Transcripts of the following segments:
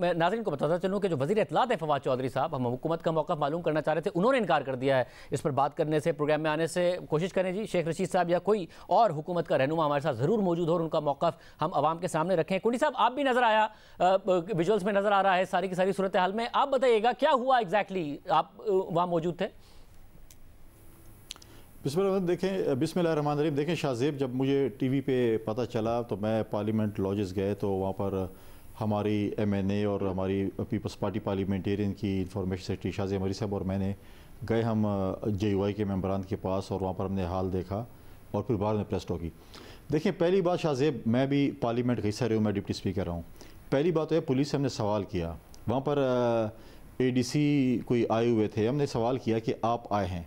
मैं नाजरन को बताता चलूँ कि जो वजी अतलात हैं फवाद चौधरी साहब हम हुकूमत का मौका मालूम करना चाह रहे थे उन्होंने इनकार कर दिया है इस पर बात करने से प्रोग्राम में आने से कोशिश करें जी शेख रशीद साहब या कोई और हुकूमत का रहनुमा हमारे साथ ज़रूर मौजूद हो और उनका मौका हम आवाम के सामने रखें कुंडी साहब आप भी नज़र आया विजुअल्स में नज़र आ रहा है सारी की सारी सूरत हाल में आप बताइएगा क्या हुआ एग्जैक्टली आप वहाँ मौजूद थे बिसम देखें बिसमिल देखें शाहजेब जब मुझे टी वी पर पता चला तो मैं पार्लियामेंट लॉजेस गए तो वहाँ पर हमारी एम एन ए और हमारी पीपल्स पार्टी पार्लियामेंटेरियन की इंफॉर्मेशन सेक्रेटरी शाजी अमरी साहब और मैंने गए हम जे वाई के मेम्बरान के पास और वहाँ पर हमने हाल देखा और फिर बाद में प्रेस टॉक की देखिए पहली बात शाहजेब मैं भी पार्लियामेंट का हिस्सा रही हूँ मैं डिप्टी स्पीकर रहा हूँ पहली बात तो है पुलिस से हमने सवाल किया वहाँ पर ए डी सी कोई आए हुए थे हमने सवाल किया कि आप आए हैं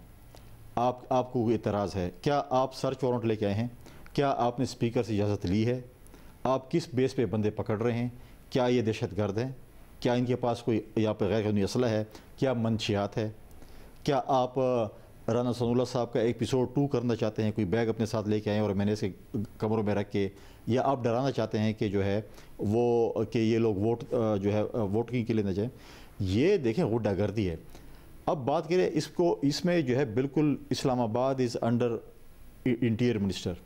आप आपको कोई एतराज़ है क्या आप सर्च वारंट लेके आए हैं क्या आपने स्पीकर से इजाज़त ली है आप किस बेस पे बंदे पकड़ रहे हैं क्या ये दहशत गर्द हैं क्या इनके पास कोई यहाँ पर गैर कानूनी असला है क्या मनशियात है क्या आप राना सनूल्ला साहब का एपिसोड टू करना चाहते हैं कोई बैग अपने साथ लेके आए और मैंने इसे कमरों में रख के या आप डराना चाहते हैं कि जो है वो कि ये लोग वोट जो है वोटिंग के लिए ना जाए ये देखें गर्दी है अब बात करें इसको इसमें जो है बिल्कुल Islamabad is under interior minister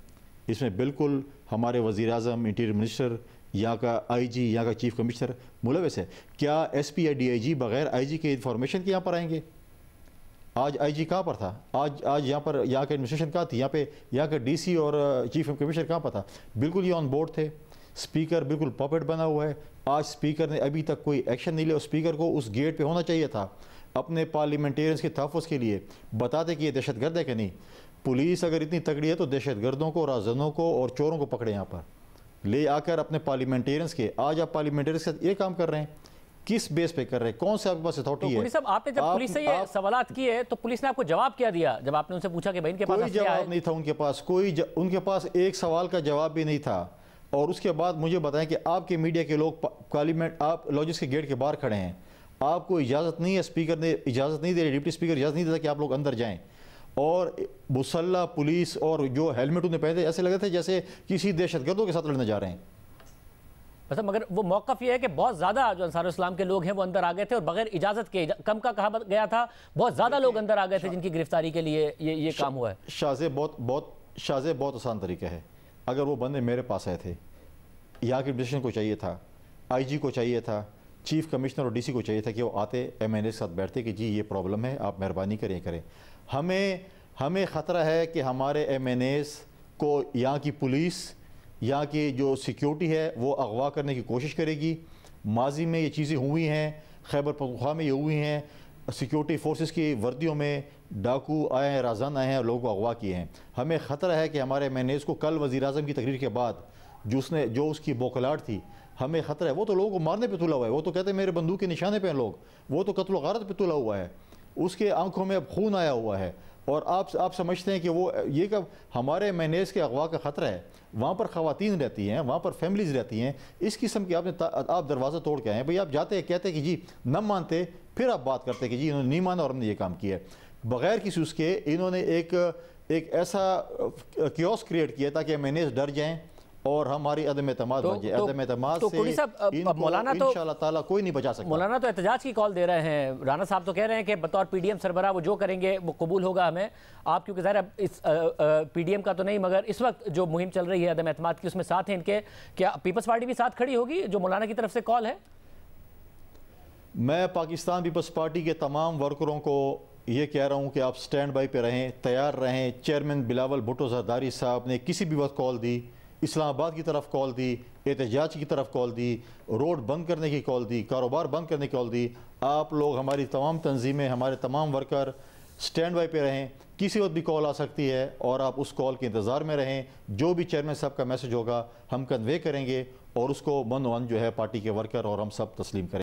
इसमें बिल्कुल हमारे वज़ी अजम इंटीरियर मिनिस्टर यहाँ का आई जी यहाँ का चीफ कमिश्नर मुलवस है क्या एस पी या डी आई जी बगैर आई जी के इन्फॉर्मेशन के यहाँ पर आएंगे आज आई जी कहाँ पर था आज आज यहाँ पर यहाँ का एडमिनिस्ट्रेशन कहाँ थी यहाँ पे यहाँ का डी सी और चीफ कमिश्नर कहाँ पर था बिल्कुल ये ऑन बोर्ड थे स्पीकर बिल्कुल पॉपेट बना हुआ है आज स्पीकर ने अभी तक कोई एक्शन नहीं लिया और स्पीकर को उस गेट पर होना चाहिए था अपने पार्लियामेंटेरियंस के तहफ़ के लिए बताते कि ये दहशत गर्द है कि नहीं पुलिस अगर इतनी तगड़ी है तो दहशतगर्दों को राजनों को और चोरों को पकड़े यहाँ पर ले आकर अपने पार्लियामेंटेरियंस के आज आप पार्लियामेंटेरियंस के ये काम कर रहे हैं किस बेस पे कर रहे हैं कौन से आपके पास अथॉरिटी तो है साहब आपने जब आप, पुलिस से ये सवाल किए तो पुलिस ने आपको जवाब क्या दिया जब आपने उनसे पूछा कि भाई इनके पास जवाब नहीं था उनके पास कोई उनके पास एक सवाल का जवाब भी नहीं था और उसके बाद मुझे बताएं कि आपके मीडिया के लोग पार्लियामेंट आप लॉजिस के गेट के बाहर खड़े हैं आपको इजाज़त नहीं है स्पीकर ने इजाज़त नहीं दे रही डिप्टी स्पीकर इजाज़त नहीं देता कि आप लोग अंदर जाएं और मुसल्ला पुलिस और जो हेलमेट उन्हें पहने ऐसे लगे थे जैसे किसी दहशतगर्दों के साथ लड़ने जा रहे हैं मतलब मगर वो मौक़ ये है कि बहुत ज़्यादा जो अंसार इस्लाम के लोग हैं वो अंदर आ गए थे और बगैर इजाज़त के कम का कहा गया था बहुत ज़्यादा लोग अंदर आ गए थे जिनकी गिरफ्तारी के लिए ये ये काम हुआ है शाजे बहुत बहुत शाजे बहुत आसान तरीका है अगर वो बंदे मेरे पास आए थे यहाँ के एडमिनिस्ट्रेशन को चाहिए था आई को चाहिए था चीफ कमिश्नर और डीसी को चाहिए था कि वो आते एम एन ए के साथ बैठते कि जी ये प्रॉब्लम है आप मेहरबानी करें करें हमें हमें ख़तरा है कि हमारे एम एन एस को यहाँ की पुलिस यहाँ की जो सिक्योरिटी है वो अगवा करने की कोशिश करेगी माजी में ये चीज़ें हुई हैं खैबर पखवा में ये हुई हैं सिक्योरिटी फोर्सेस की वर्दियों में डाकू आए हैं राजान आए हैं और लोगों को अगवा किए हैं हमें ख़तरा है कि हमारे एम एन एस को कल वज़ी अजम की तकरीर के बाद जो उसने जो उसकी बोकलाट थी हमें ख़तरा है वो तो लोगों को मारने पे तुला हुआ है वो तो कहते हैं मेरे बंदूक के निशाने पे हैं लोग वो तो कत्ल गारत पे तुला हुआ है उसके आंखों में अब खून आया हुआ है और आप आप समझते हैं कि वो ये कब हमारे मैनेज के अगवा का ख़तरा है वहाँ पर ख़वातीन रहती हैं वहाँ पर फैमिलीज़ रहती हैं इस किस्म की आपने आप दरवाज़ा तोड़ के आए हैं भाई आप जाते हैं कहते हैं कि जी न मानते फिर आप बात करते हैं कि जी इन्होंने नहीं माना और हमने ये काम किया है बग़ैर किसी उसके इन्होंने एक एक ऐसा क्योस क्रिएट किया ताकि मैनेज डर जाएँ और हमारी अदम अतमाद तो, तो, अदम अतमाद तो से साहब मौलाना तो ताला कोई नहीं बचा सकता मौलाना तो एहतजाज की कॉल दे रहे हैं राना साहब तो कह रहे हैं कि बतौर पीडीएम सरबरा वो जो करेंगे वो कबूल होगा हमें आप क्योंकि ज़रा इस पीडीएम का तो नहीं मगर इस वक्त जो मुहिम चल रही है अदम एतम की उसमें साथ हैं इनके क्या पीपल्स पार्टी भी साथ खड़ी होगी जो मौलाना की तरफ से कॉल है मैं पाकिस्तान पीपल्स पार्टी के तमाम वर्करों को ये कह रहा हूँ कि आप स्टैंड बाई पर रहें तैयार रहें चेयरमैन बिलावल भुट्टो जरदारी साहब ने किसी भी वक्त कॉल दी इस्लामाबाद की तरफ कॉल दी एहतजाज की तरफ कॉल दी रोड बंद करने की कॉल दी कारोबार बंद करने की कॉल दी आप लोग हमारी तमाम तंजीमें हमारे तमाम वर्कर स्टैंड बाई पर रहें किसी वक्त भी कॉल आ सकती है और आप उस कॉल के इंतज़ार में रहें जो भी चेयरमैन साहब का मैसेज होगा हम कन्वे करेंगे और उसको मन वन जो है पार्टी के वर्कर और हम सब तस्लीम करें